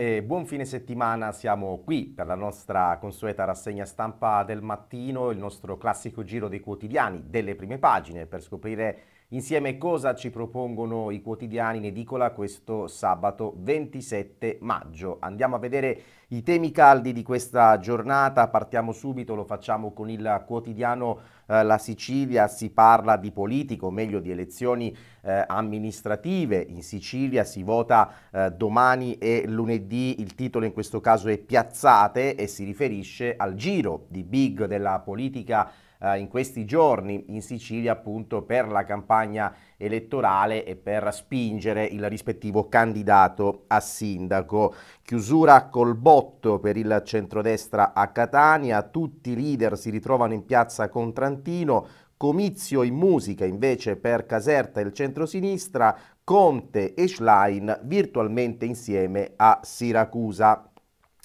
e buon fine settimana. Siamo qui per la nostra consueta rassegna stampa del mattino, il nostro classico giro dei quotidiani, delle prime pagine, per scoprire Insieme cosa ci propongono i quotidiani in edicola questo sabato 27 maggio? Andiamo a vedere i temi caldi di questa giornata, partiamo subito, lo facciamo con il quotidiano eh, La Sicilia, si parla di politico, o meglio di elezioni eh, amministrative, in Sicilia si vota eh, domani e lunedì, il titolo in questo caso è Piazzate e si riferisce al giro di big della politica eh, in questi giorni in Sicilia appunto per la campagna elettorale e per spingere il rispettivo candidato a sindaco. Chiusura col botto per il centrodestra a Catania, tutti i leader si ritrovano in piazza Contrantino, comizio in musica invece per Caserta e il centrosinistra, Conte e Schlein virtualmente insieme a Siracusa.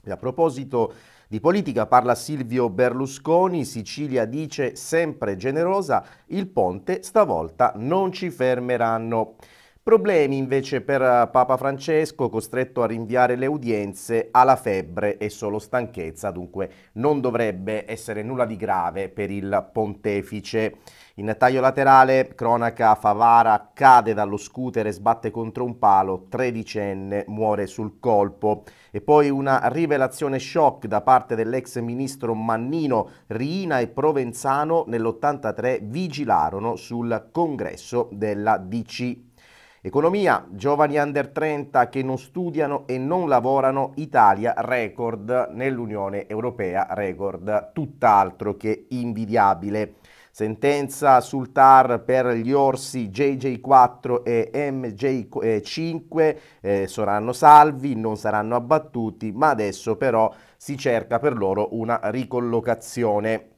E a proposito di politica parla Silvio Berlusconi, Sicilia dice sempre generosa, il ponte stavolta non ci fermeranno. Problemi invece per eh, Papa Francesco, costretto a rinviare le udienze alla febbre e solo stanchezza, dunque non dovrebbe essere nulla di grave per il pontefice. In taglio laterale, cronaca Favara cade dallo scooter e sbatte contro un palo, tredicenne muore sul colpo. E poi una rivelazione shock da parte dell'ex ministro Mannino, Riina e Provenzano nell'83 vigilarono sul congresso della DC. Economia, giovani under 30 che non studiano e non lavorano, Italia record nell'Unione Europea, record tutt'altro che invidiabile. Sentenza sul TAR per gli orsi JJ4 e MJ5 eh, saranno salvi, non saranno abbattuti, ma adesso però si cerca per loro una ricollocazione.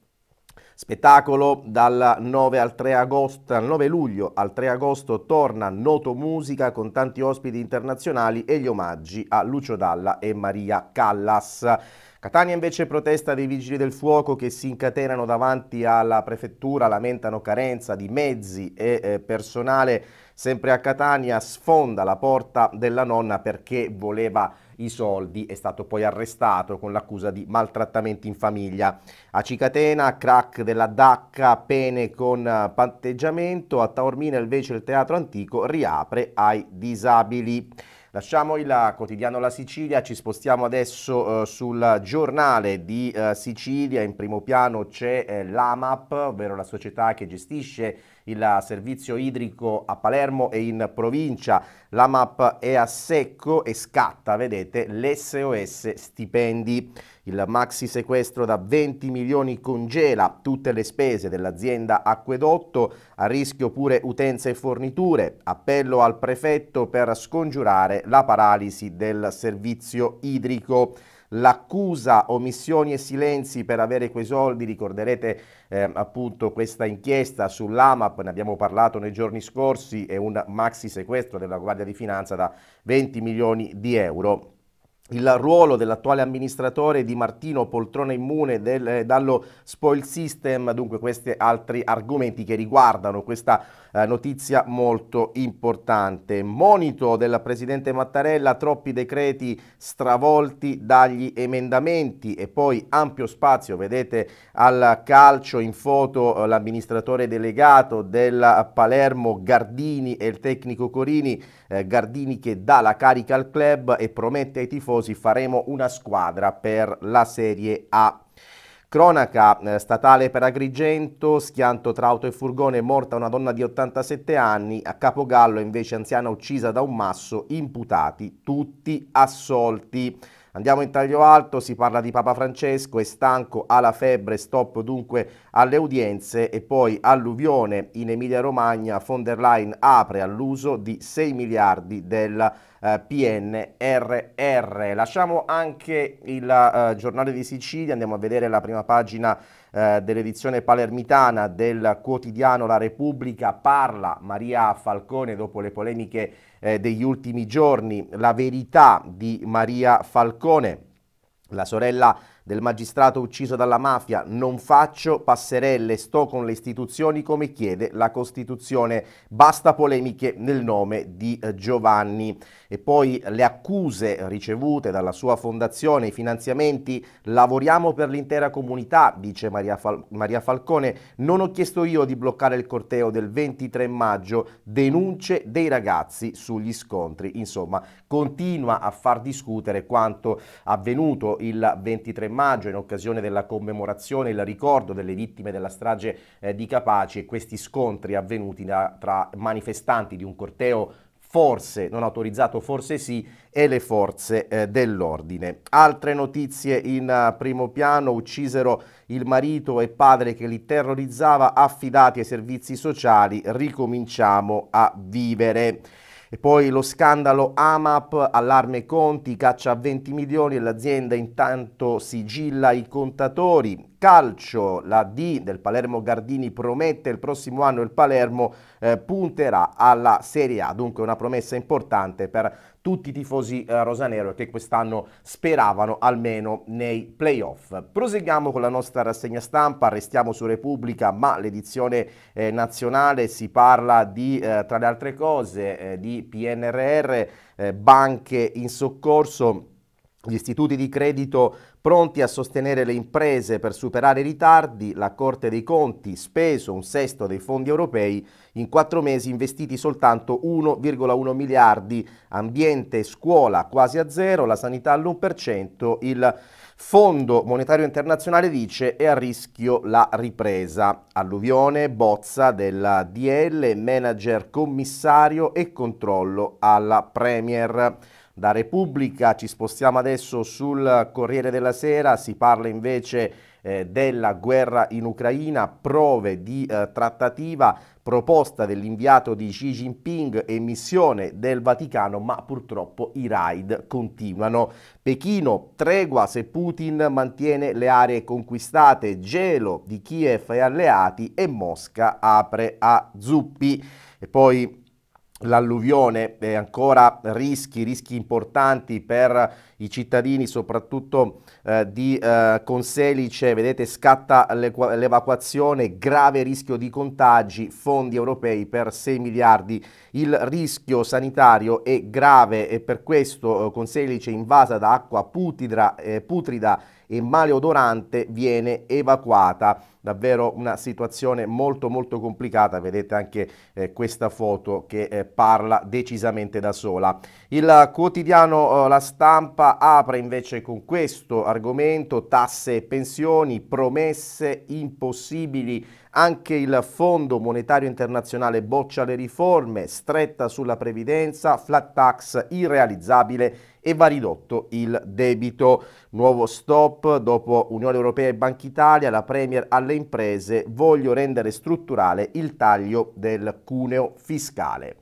Spettacolo dal 9 al 3 agosto, dal 9 luglio al 3 agosto torna Noto Musica con tanti ospiti internazionali e gli omaggi a Lucio Dalla e Maria Callas. Catania invece protesta dei vigili del fuoco che si incatenano davanti alla prefettura, lamentano carenza di mezzi e eh, personale. Sempre a Catania sfonda la porta della nonna perché voleva i soldi, è stato poi arrestato con l'accusa di maltrattamenti in famiglia. A Cicatena, crack della Dacca, pene con eh, panteggiamento, a Taormina invece il teatro antico riapre ai disabili. Lasciamo il quotidiano La Sicilia, ci spostiamo adesso eh, sul giornale di eh, Sicilia, in primo piano c'è eh, l'AMAP, ovvero la società che gestisce il servizio idrico a Palermo e in provincia. La MAP è a secco e scatta, vedete, l'SOS stipendi. Il maxi sequestro da 20 milioni congela tutte le spese dell'azienda Acquedotto, a rischio pure utenze e forniture. Appello al prefetto per scongiurare la paralisi del servizio idrico l'accusa omissioni e silenzi per avere quei soldi, ricorderete eh, appunto questa inchiesta sull'AMAP, ne abbiamo parlato nei giorni scorsi, è un maxi sequestro della Guardia di Finanza da 20 milioni di euro il ruolo dell'attuale amministratore di Martino Poltrona Immune del, eh, dallo spoil system, dunque questi altri argomenti che riguardano questa eh, notizia molto importante. Monito del Presidente Mattarella, troppi decreti stravolti dagli emendamenti e poi ampio spazio, vedete al calcio in foto eh, l'amministratore delegato del Palermo Gardini e il tecnico Corini, eh, Gardini che dà la carica al club e promette ai tifosi tifosi faremo una squadra per la Serie A. Cronaca eh, statale per Agrigento, schianto tra auto e furgone, morta una donna di 87 anni, a Capogallo invece anziana uccisa da un masso, imputati tutti assolti. Andiamo in taglio alto, si parla di Papa Francesco, è stanco, ha la febbre, stop dunque alle udienze e poi alluvione in Emilia Romagna, von der Leyen apre all'uso di 6 miliardi della PNRR. Lasciamo anche il eh, giornale di Sicilia, andiamo a vedere la prima pagina eh, dell'edizione palermitana del quotidiano La Repubblica. Parla Maria Falcone dopo le polemiche eh, degli ultimi giorni, la verità di Maria Falcone, la sorella del magistrato ucciso dalla mafia, non faccio passerelle, sto con le istituzioni come chiede la Costituzione, basta polemiche nel nome di eh, Giovanni. E poi le accuse ricevute dalla sua fondazione, i finanziamenti, lavoriamo per l'intera comunità, dice Maria, Fal Maria Falcone, non ho chiesto io di bloccare il corteo del 23 maggio, denunce dei ragazzi sugli scontri, insomma continua a far discutere quanto avvenuto il 23 maggio maggio in occasione della commemorazione e il ricordo delle vittime della strage eh, di Capaci e questi scontri avvenuti da, tra manifestanti di un corteo forse non autorizzato, forse sì, e le forze eh, dell'ordine. Altre notizie in uh, primo piano, uccisero il marito e padre che li terrorizzava, affidati ai servizi sociali, ricominciamo a vivere. E poi lo scandalo AMAP, allarme conti, caccia a 20 milioni e l'azienda intanto sigilla i contatori. Calcio, la D del Palermo Gardini promette il prossimo anno il Palermo eh, punterà alla Serie A, dunque una promessa importante per tutti i tifosi eh, rosanero che quest'anno speravano almeno nei playoff. Proseguiamo con la nostra rassegna stampa, restiamo su Repubblica, ma l'edizione eh, nazionale si parla di, eh, tra le altre cose, eh, di PNRR, eh, banche in soccorso gli istituti di credito Pronti a sostenere le imprese per superare i ritardi, la Corte dei Conti speso un sesto dei fondi europei, in quattro mesi investiti soltanto 1,1 miliardi, ambiente e scuola quasi a zero, la sanità all'1%, il Fondo Monetario Internazionale dice è a rischio la ripresa. Alluvione, bozza della DL, manager commissario e controllo alla Premier da Repubblica, ci spostiamo adesso sul Corriere della Sera, si parla invece eh, della guerra in Ucraina, prove di eh, trattativa, proposta dell'inviato di Xi Jinping e missione del Vaticano, ma purtroppo i raid continuano. Pechino, tregua se Putin mantiene le aree conquistate, gelo di Kiev e alleati e Mosca apre a zuppi. E poi l'alluvione e ancora rischi, rischi importanti per i cittadini soprattutto eh, di eh, Conselice, cioè, vedete scatta l'evacuazione, grave rischio di contagi, fondi europei per 6 miliardi, il rischio sanitario è grave e per questo eh, Conselice invasa da acqua putidra, eh, putrida e maleodorante viene evacuata. Davvero una situazione molto molto complicata, vedete anche eh, questa foto che eh, parla decisamente da sola. Il quotidiano eh, La Stampa apre invece con questo argomento, tasse e pensioni, promesse impossibili anche il Fondo Monetario Internazionale boccia le riforme, stretta sulla previdenza, flat tax irrealizzabile e va ridotto il debito. Nuovo stop dopo Unione Europea e Banca Italia, la Premier alle imprese, voglio rendere strutturale il taglio del cuneo fiscale.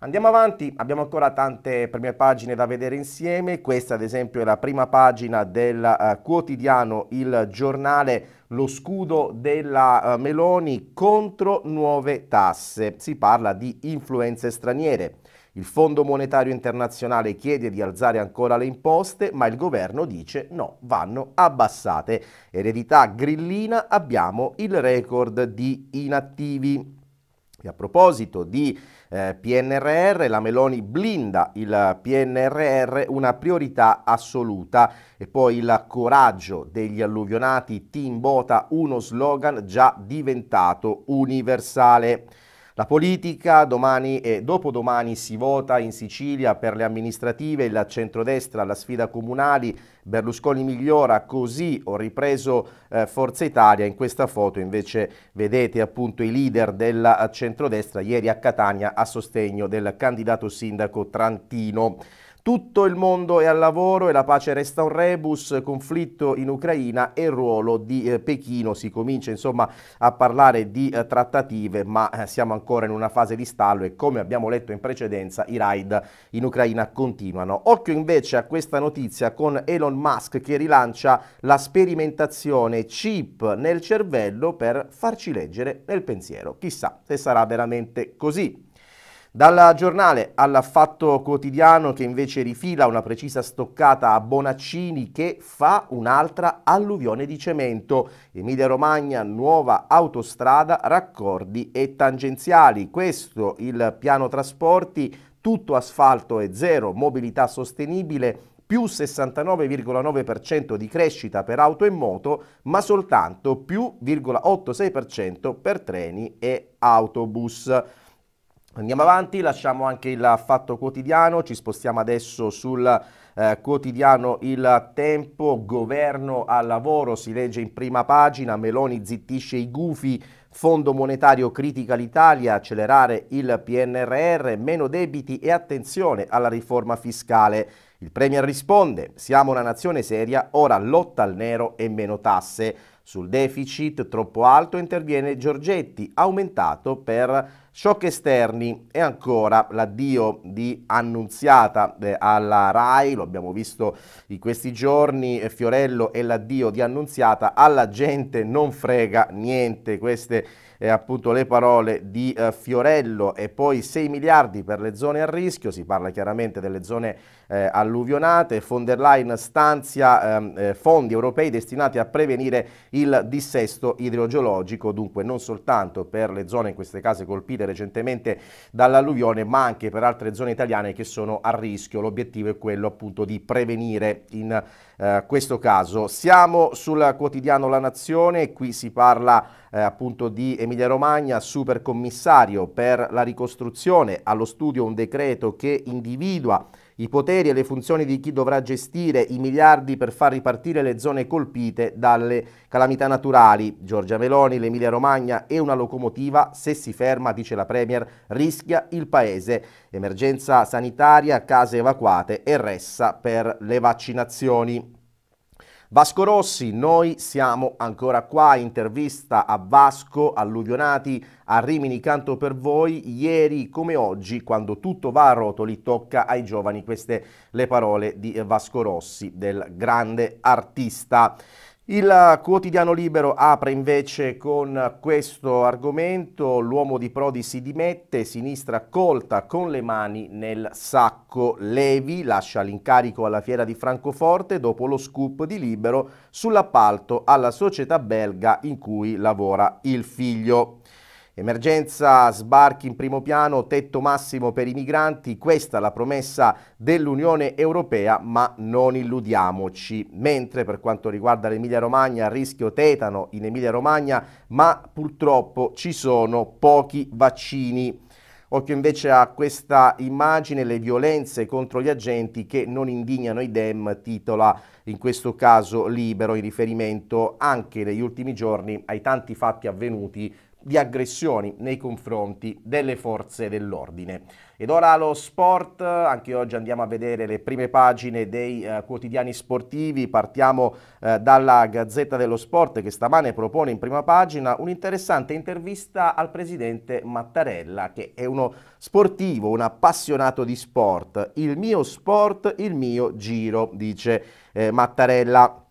Andiamo avanti, abbiamo ancora tante prime pagine da vedere insieme, questa ad esempio è la prima pagina del uh, quotidiano Il Giornale, lo scudo della uh, Meloni contro nuove tasse, si parla di influenze straniere. Il Fondo Monetario Internazionale chiede di alzare ancora le imposte, ma il governo dice no, vanno abbassate. Eredità grillina abbiamo il record di inattivi. E a proposito di eh, PNRR, la Meloni blinda il PNRR una priorità assoluta e poi il coraggio degli alluvionati Team Bota, uno slogan già diventato universale. La politica, domani e dopodomani si vota in Sicilia per le amministrative, la centrodestra la sfida comunali, Berlusconi migliora, così ho ripreso eh, Forza Italia, in questa foto invece vedete appunto i leader della eh, centrodestra ieri a Catania a sostegno del candidato sindaco Trantino. Tutto il mondo è al lavoro e la pace resta un rebus, conflitto in Ucraina e ruolo di eh, Pechino. Si comincia insomma a parlare di eh, trattative, ma eh, siamo ancora in una fase di stallo e come abbiamo letto in precedenza i raid in Ucraina continuano. Occhio invece a questa notizia con Elon Musk che rilancia la sperimentazione chip nel cervello per farci leggere nel pensiero. Chissà se sarà veramente così. Dal giornale all'affatto quotidiano che invece rifila una precisa stoccata a Bonaccini che fa un'altra alluvione di cemento. Emilia Romagna, nuova autostrada, raccordi e tangenziali. Questo il piano trasporti, tutto asfalto e zero mobilità sostenibile più 69,9% di crescita per auto e moto, ma soltanto più 0,86% per treni e autobus. Andiamo avanti, lasciamo anche il fatto quotidiano, ci spostiamo adesso sul eh, quotidiano Il Tempo, governo al lavoro, si legge in prima pagina, Meloni zittisce i gufi, Fondo monetario critica l'Italia, accelerare il PNRR, meno debiti e attenzione alla riforma fiscale. Il Premier risponde, siamo una nazione seria, ora lotta al nero e meno tasse. Sul deficit troppo alto interviene Giorgetti, aumentato per shock esterni e ancora l'addio di Annunziata eh, alla RAI, lo abbiamo visto in questi giorni, eh, Fiorello e l'addio di Annunziata alla gente non frega niente, queste eh, appunto le parole di eh, Fiorello e poi 6 miliardi per le zone a rischio, si parla chiaramente delle zone eh, alluvionate, von der Leyen stanzia ehm, eh, fondi europei destinati a prevenire i il dissesto idrogeologico, dunque non soltanto per le zone in queste case colpite recentemente dall'alluvione, ma anche per altre zone italiane che sono a rischio. L'obiettivo è quello appunto di prevenire in eh, questo caso. Siamo sul quotidiano La Nazione, qui si parla eh, appunto di Emilia Romagna, supercommissario per la ricostruzione, allo studio un decreto che individua i poteri e le funzioni di chi dovrà gestire i miliardi per far ripartire le zone colpite dalle calamità naturali. Giorgia Meloni, l'Emilia Romagna e una locomotiva, se si ferma, dice la Premier, rischia il paese. Emergenza sanitaria, case evacuate e ressa per le vaccinazioni. Vasco Rossi, noi siamo ancora qua, intervista a Vasco, alluvionati a Rimini canto per voi, ieri come oggi, quando tutto va a rotoli, tocca ai giovani, queste le parole di Vasco Rossi, del grande artista. Il quotidiano libero apre invece con questo argomento, l'uomo di Prodi si dimette, sinistra colta con le mani nel sacco, Levi lascia l'incarico alla fiera di Francoforte dopo lo scoop di libero sull'appalto alla società belga in cui lavora il figlio. Emergenza sbarchi in primo piano, tetto massimo per i migranti, questa è la promessa dell'Unione Europea, ma non illudiamoci. Mentre per quanto riguarda l'Emilia Romagna, rischio tetano in Emilia Romagna, ma purtroppo ci sono pochi vaccini. Occhio invece a questa immagine, le violenze contro gli agenti che non indignano i dem, titola in questo caso libero in riferimento anche negli ultimi giorni ai tanti fatti avvenuti di aggressioni nei confronti delle forze dell'ordine. Ed ora lo sport, anche oggi andiamo a vedere le prime pagine dei eh, quotidiani sportivi, partiamo eh, dalla Gazzetta dello Sport che stamane propone in prima pagina un'interessante intervista al presidente Mattarella che è uno sportivo, un appassionato di sport. Il mio sport, il mio giro, dice eh, Mattarella.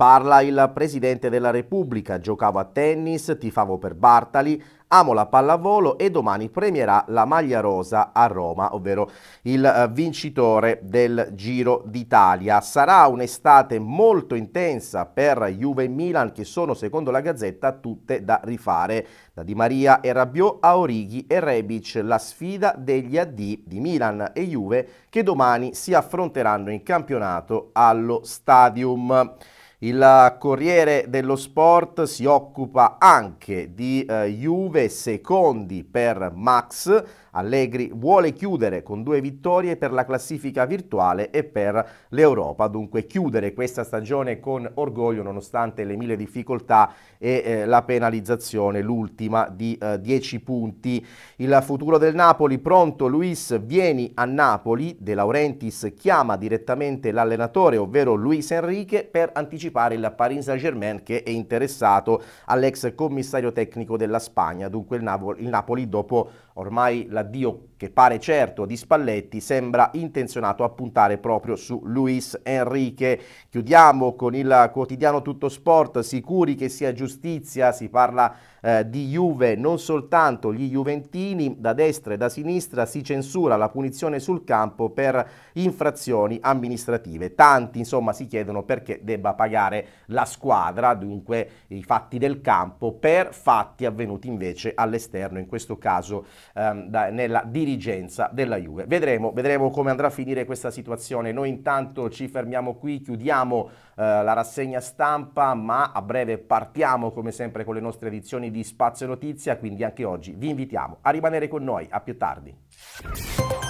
Parla il Presidente della Repubblica, giocavo a tennis, tifavo per Bartali, amo la pallavolo e domani premierà la maglia rosa a Roma, ovvero il eh, vincitore del Giro d'Italia. Sarà un'estate molto intensa per Juve e Milan che sono, secondo la Gazzetta, tutte da rifare. Da Di Maria e Rabiot a Orighi e Rebic, la sfida degli AD di Milan e Juve che domani si affronteranno in campionato allo Stadium. Il Corriere dello Sport si occupa anche di eh, Juve secondi per Max Allegri vuole chiudere con due vittorie per la classifica virtuale e per l'Europa, dunque chiudere questa stagione con orgoglio nonostante le mille difficoltà e eh, la penalizzazione, l'ultima di 10 eh, punti. Il futuro del Napoli, pronto Luis, vieni a Napoli, De Laurentiis chiama direttamente l'allenatore, ovvero Luis Enrique, per anticipare il Paris Saint-Germain che è interessato all'ex commissario tecnico della Spagna, dunque il Napoli, il Napoli dopo ormai l'addio che pare certo di Spalletti, sembra intenzionato a puntare proprio su Luis Enrique. Chiudiamo con il quotidiano Tutto Sport, sicuri che sia giustizia, si parla eh, di Juve, non soltanto gli Juventini, da destra e da sinistra si censura la punizione sul campo per infrazioni amministrative. Tanti insomma si chiedono perché debba pagare la squadra, dunque i fatti del campo, per fatti avvenuti invece all'esterno, in questo caso ehm, da, nella direzione dirigenza della Juve. Vedremo, vedremo come andrà a finire questa situazione. Noi intanto ci fermiamo qui, chiudiamo eh, la rassegna stampa, ma a breve partiamo come sempre con le nostre edizioni di Spazio Notizia, quindi anche oggi vi invitiamo a rimanere con noi. A più tardi.